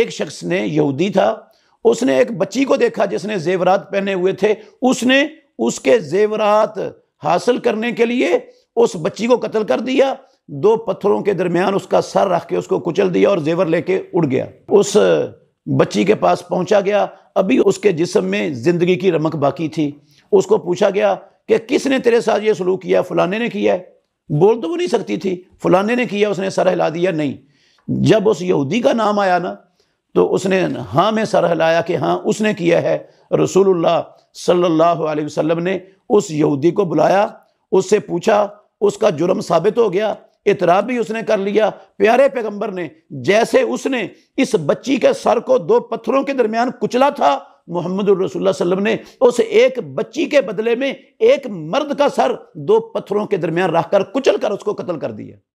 एक शख्स ने यहूदी था उसने एक बच्ची को देखा जिसने जेवरात पहने हुए थे उसने उसके जेवरात हासिल करने के लिए उस बच्ची को कत्ल कर दिया दो पत्थरों के दरमियान उसका सर रख के उसको कुचल दिया और जेवर लेके उड़ गया उस बच्ची के पास पहुंचा गया अभी उसके जिसम में ज़िंदगी की रमक बाकी थी उसको पूछा गया कि किसने तेरे साथ ये सलूक किया फलाने ने किया बोल तो वो नहीं सकती थी फलाने ने किया उसने सर हिला दिया नहीं जब उस यहूदी का नाम आया ना तो उसने हाँ में सर हिलाया कि हाँ उसने किया है रसूलुल्लाह सल्लल्लाहु अलैहि वसल्लम ने उस यहूदी को बुलाया उससे पूछा उसका जुर्म साबित हो गया इतरा भी उसने कर लिया प्यारे पैगंबर ने जैसे उसने इस बच्ची के सर को दो पत्थरों के दरमियान कुचला था मोहम्मद रसुल्लम ने उस एक बच्ची के बदले में एक मर्द का सर दो पत्थरों के दरमियान रखकर कुचल कर उसको कत्ल कर दिया